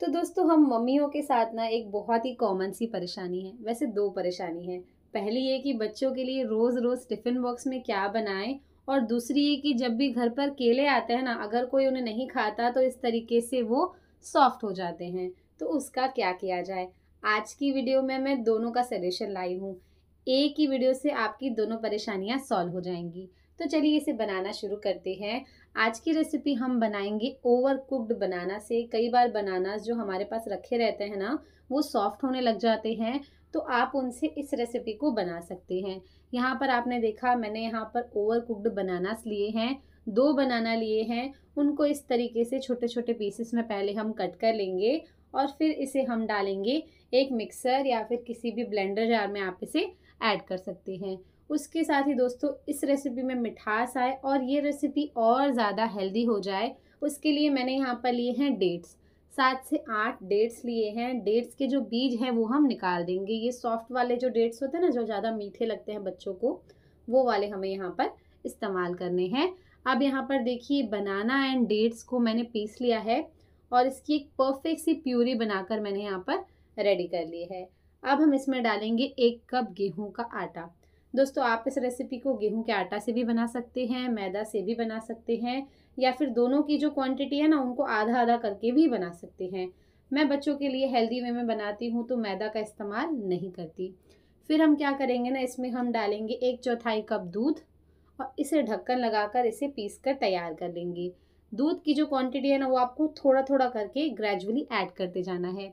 तो दोस्तों हम मम्मियों के साथ ना एक बहुत ही कॉमन सी परेशानी है वैसे दो परेशानी है पहली ये कि बच्चों के लिए रोज़ रोज़ टिफ़िन बॉक्स में क्या बनाएं और दूसरी ये कि जब भी घर पर केले आते हैं ना अगर कोई उन्हें नहीं खाता तो इस तरीके से वो सॉफ्ट हो जाते हैं तो उसका क्या किया जाए आज की वीडियो में मैं दोनों का सलेशन लाई हूँ एक ही वीडियो से आपकी दोनों परेशानियाँ सॉल्व हो जाएंगी तो चलिए इसे बनाना शुरू करते हैं आज की रेसिपी हम बनाएंगे ओवर कुक्ड बनाना से कई बार बनाना जो हमारे पास रखे रहते हैं ना वो सॉफ्ट होने लग जाते हैं तो आप उनसे इस रेसिपी को बना सकते हैं यहाँ पर आपने देखा मैंने यहाँ पर ओवर कुक्ड बनानास लिए हैं दो बनाना लिए हैं उनको इस तरीके से छोटे छोटे पीसेस में पहले हम कट कर लेंगे और फिर इसे हम डालेंगे एक मिक्सर या फिर किसी भी ब्लेंडर जार में आप इसे ऐड कर सकते हैं उसके साथ ही दोस्तों इस रेसिपी में मिठास आए और ये रेसिपी और ज़्यादा हेल्दी हो जाए उसके लिए मैंने यहाँ पर लिए हैं डेट्स सात से आठ डेट्स लिए हैं डेट्स के जो बीज हैं वो हम निकाल देंगे ये सॉफ्ट वाले जो डेट्स होते हैं ना जो ज़्यादा मीठे लगते हैं बच्चों को वो वाले हमें यहाँ पर इस्तेमाल करने हैं अब यहाँ पर देखिए बनाना एंड डेट्स को मैंने पीस लिया है और इसकी एक परफेक्ट सी प्यूरी बनाकर मैंने यहाँ पर रेडी कर ली है अब हम इसमें डालेंगे एक कप गेहूं का आटा दोस्तों आप इस रेसिपी को गेहूं के आटा से भी बना सकते हैं मैदा से भी बना सकते हैं या फिर दोनों की जो क्वांटिटी है ना उनको आधा आधा करके भी बना सकते हैं मैं बच्चों के लिए हेल्दी वे में बनाती हूँ तो मैदा का इस्तेमाल नहीं करती फिर हम क्या करेंगे ना इसमें हम डालेंगे एक चौथाई कप दूध और इसे ढक्कन लगाकर इसे पीस कर तैयार कर लेंगे दूध की जो क्वांटिटी है ना वो आपको थोड़ा थोड़ा करके ग्रेजुअली ऐड करते जाना है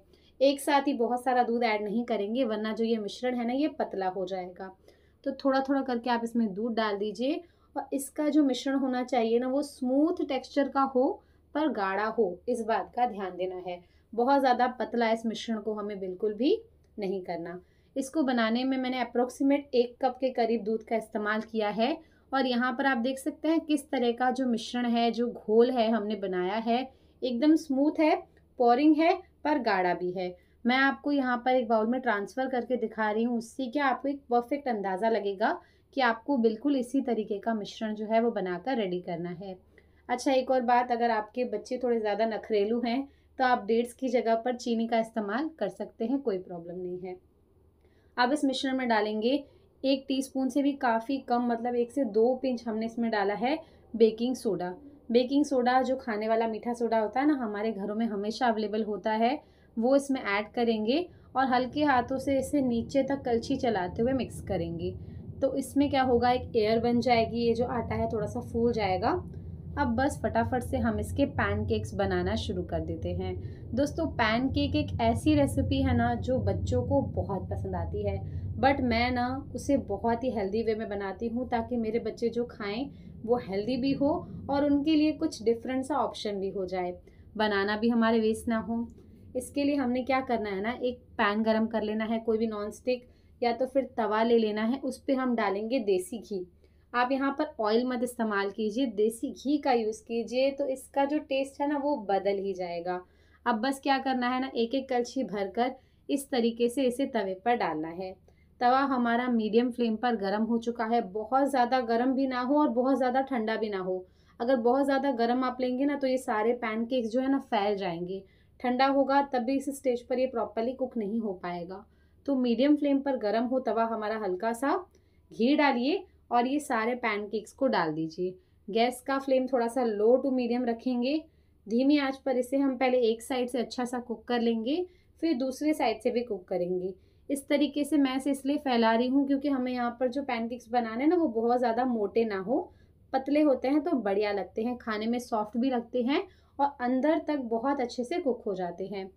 एक साथ ही बहुत सारा दूध ऐड नहीं करेंगे वरना जो ये मिश्रण है ना ये पतला हो जाएगा तो थोड़ा थोड़ा करके आप इसमें दूध डाल दीजिए और इसका जो मिश्रण होना चाहिए ना वो स्मूथ टेक्सचर का हो पर गाढ़ा हो इस बात का ध्यान देना है बहुत ज़्यादा पतला इस मिश्रण को हमें बिल्कुल भी नहीं करना इसको बनाने में मैंने अप्रोक्सीमेट एक कप के करीब दूध का इस्तेमाल किया है और यहाँ पर आप देख सकते हैं किस तरह का जो मिश्रण है जो घोल है हमने बनाया है एकदम स्मूथ है पोरिंग है पर गाढ़ा भी है मैं आपको यहाँ पर एक बाउल में ट्रांसफ़र करके दिखा रही हूँ उससे क्या आपको एक परफेक्ट अंदाज़ा लगेगा कि आपको बिल्कुल इसी तरीके का मिश्रण जो है वो बनाकर रेडी करना है अच्छा एक और बात अगर आपके बच्चे थोड़े ज़्यादा नखरेलू हैं तो आप डेट्स की जगह पर चीनी का इस्तेमाल कर सकते हैं कोई प्रॉब्लम नहीं है अब इस मिश्रण में डालेंगे एक टीस्पून से भी काफ़ी कम मतलब एक से दो पिंच हमने इसमें डाला है बेकिंग सोडा बेकिंग सोडा जो खाने वाला मीठा सोडा होता है ना हमारे घरों में हमेशा अवेलेबल होता है वो इसमें ऐड करेंगे और हल्के हाथों से इसे नीचे तक कलछी चलाते हुए मिक्स करेंगे तो इसमें क्या होगा एक एयर बन जाएगी ये जो आटा है थोड़ा सा फूल जाएगा अब बस फटाफट से हम इसके पैनकेक्स बनाना शुरू कर देते हैं दोस्तों पैनकेक एक ऐसी रेसिपी है ना जो बच्चों को बहुत पसंद आती है बट मैं ना उसे बहुत ही हेल्दी वे में बनाती हूँ ताकि मेरे बच्चे जो खाएं वो हेल्दी भी हो और उनके लिए कुछ डिफरेंट सा ऑप्शन भी हो जाए बनाना भी हमारे वेस्ट ना हो इसके लिए हमने क्या करना है ना एक पैन गरम कर लेना है कोई भी नॉन स्टिक या तो फिर तवा ले लेना है उस पर हम डालेंगे देसी घी आप यहाँ पर ऑयल मत इस्तेमाल कीजिए देसी घी का यूज़ कीजिए तो इसका जो टेस्ट है ना वो बदल ही जाएगा अब बस क्या करना है ना एक एक कलछी भर कर इस तरीके से इसे तवे पर डालना है तवा हमारा मीडियम फ्लेम पर गर्म हो चुका है बहुत ज़्यादा गर्म भी ना हो और बहुत ज़्यादा ठंडा भी ना हो अगर बहुत ज़्यादा गर्म आप लेंगे ना तो ये सारे पैनकेक्स जो है ना फैल जाएंगे ठंडा होगा तब भी इस स्टेज पर ये प्रॉपरली कुक नहीं हो पाएगा तो मीडियम फ्लेम पर गर्म हो तवा हमारा हल्का सा घी डालिए और ये सारे पैनकेक्स को डाल दीजिए गैस का फ्लेम थोड़ा सा लो टू मीडियम रखेंगे धीमी आंच पर इसे हम पहले एक साइड से अच्छा सा कुक कर लेंगे फिर दूसरे साइड से भी कुक करेंगे इस तरीके से मैं इसे इसलिए फैला रही हूँ क्योंकि हमें यहाँ पर जो पैनकेक्स बनाने ना वो बहुत ज़्यादा मोटे ना हो पतले होते हैं तो बढ़िया लगते हैं खाने में सॉफ्ट भी लगते हैं और अंदर तक बहुत अच्छे से कुक हो जाते हैं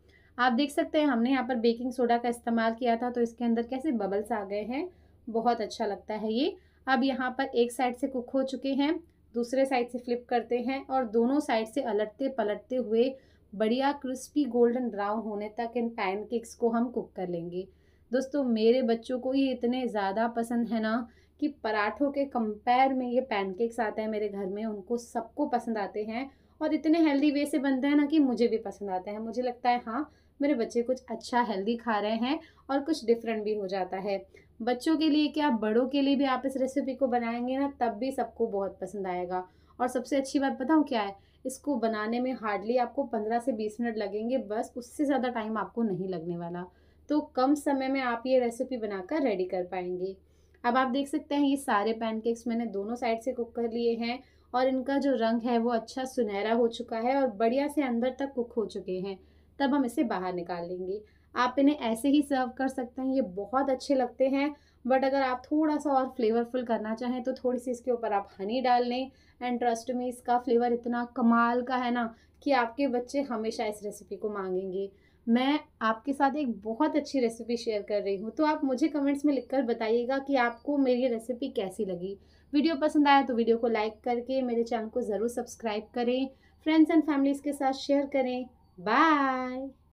आप देख सकते हैं हमने यहाँ पर बेकिंग सोडा का इस्तेमाल किया था तो इसके अंदर कैसे बबल्स आ गए हैं बहुत अच्छा लगता है ये अब यहाँ पर एक साइड से कुक हो चुके हैं दूसरे साइड से फ्लिप करते हैं और दोनों साइड से अलटते पलटते हुए बढ़िया क्रिस्पी गोल्डन ब्राउन होने तक इन पैनकेक्स को हम कुक कर लेंगे दोस्तों मेरे बच्चों को ये इतने ज़्यादा पसंद है ना कि पराठों के कंपेयर में ये पैनकेक्स आते हैं मेरे घर में उनको सबको पसंद आते हैं और इतने हेल्दी वे से बनते हैं ना कि मुझे भी पसंद आते हैं मुझे लगता है हाँ मेरे बच्चे कुछ अच्छा हेल्दी खा रहे हैं और कुछ डिफरेंट भी हो जाता है बच्चों के लिए क्या बड़ों के लिए भी आप इस रेसिपी को बनाएंगे ना तब भी सबको बहुत पसंद आएगा और सबसे अच्छी बात बताऊँ क्या है इसको बनाने में हार्डली आपको पंद्रह से बीस मिनट लगेंगे बस उससे ज़्यादा टाइम आपको नहीं लगने वाला तो कम समय में आप ये रेसिपी बनाकर रेडी कर पाएंगे अब आप देख सकते हैं ये सारे पैनकेक्स मैंने दोनों साइड से कुक कर लिए हैं और इनका जो रंग है वो अच्छा सुनहरा हो चुका है और बढ़िया से अंदर तक कुक हो चुके हैं तब हम इसे बाहर निकाल लेंगे आप इन्हें ऐसे ही सर्व कर सकते हैं ये बहुत अच्छे लगते हैं बट अगर आप थोड़ा सा और फ्लेवरफुल करना चाहें तो थोड़ी सी इसके ऊपर आप हनी डाल लें एंड ट्रस्ट में इसका फ्लेवर इतना कमाल का है ना कि आपके बच्चे हमेशा इस रेसिपी को मांगेंगे मैं आपके साथ एक बहुत अच्छी रेसिपी शेयर कर रही हूँ तो आप मुझे कमेंट्स में लिखकर बताइएगा कि आपको मेरी रेसिपी कैसी लगी वीडियो पसंद आया तो वीडियो को लाइक करके मेरे चैनल को ज़रूर सब्सक्राइब करें फ्रेंड्स एंड फैमिलीज़ के साथ शेयर करें बाय